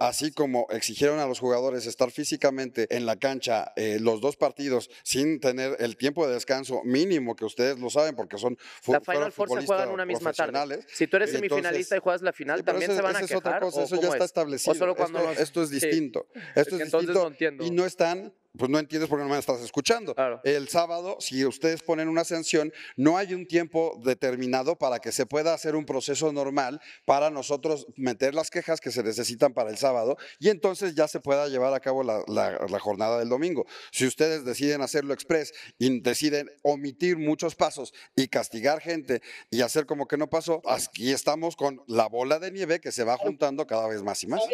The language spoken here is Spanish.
así como exigieron a los jugadores estar físicamente en la cancha eh, los dos partidos sin tener el tiempo de descanso mínimo, que ustedes lo saben porque son La Final una misma Si tú eres semifinalista y juegas la final, también se van a quejar. Otra cosa, eso ya está establecido. Esto, esto, es distinto. Esto es, distinto y no están pues no entiendes porque no me estás escuchando. El sábado, si ustedes ponen una sanción, no hay un tiempo determinado para que se pueda hacer un proceso normal para nosotros meter las quejas que se necesitan para el sábado y entonces ya se pueda llevar a cabo la, la jornada del domingo. Si ustedes deciden hacerlo express y deciden omitir muchos pasos y castigar gente y hacer como que no pasó, aquí estamos con la bola de nieve que se va juntando cada vez más y más.